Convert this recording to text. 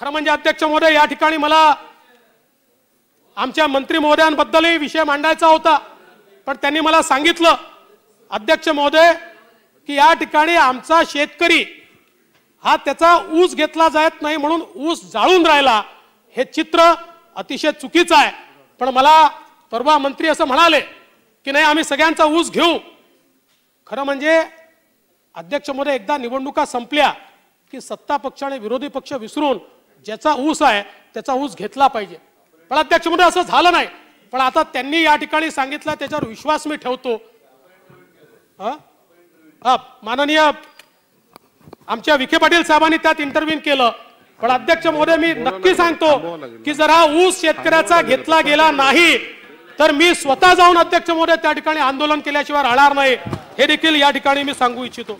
खरं म्हणजे अध्यक्ष महोदय या ठिकाणी मला आमच्या मंत्री महोदयांबद्दलही विषय मांडायचा होता पण त्यांनी मला सांगितलं अध्यक्ष महोदय की या ठिकाणी आमचा शेतकरी हा त्याचा ऊस घेतला जात नाही म्हणून ऊस जाळून राहिला हे चित्र अतिशय चुकीचं आहे पण मला परवा मंत्री असं म्हणाले की नाही आम्ही सगळ्यांचा ऊस घेऊ खरं म्हणजे अध्यक्ष महोदय एकदा निवडणुका संपल्या की सत्ता पक्ष आणि विरोधी पक्ष विसरून ज्याचा ऊस आहे त्याचा ऊस घेतला पाहिजे पण अध्यक्ष म्हणून असं झालं नाही पण आता त्यांनी या ठिकाणी सांगितलं त्याच्यावर विश्वास मी ठेवतो माननीय आमच्या विखे पाटील साहेबांनी त्यात इंटरव्ह्यू केलं पण अध्यक्ष महोदय मी नक्की सांगतो की जर हा ऊस शेतकऱ्याचा घेतला गेला नाही तर मी स्वतः जाऊन अध्यक्ष महोदय त्या ठिकाणी आंदोलन केल्याशिवाय राहणार नाही हे देखील या ठिकाणी मी सांगू इच्छितो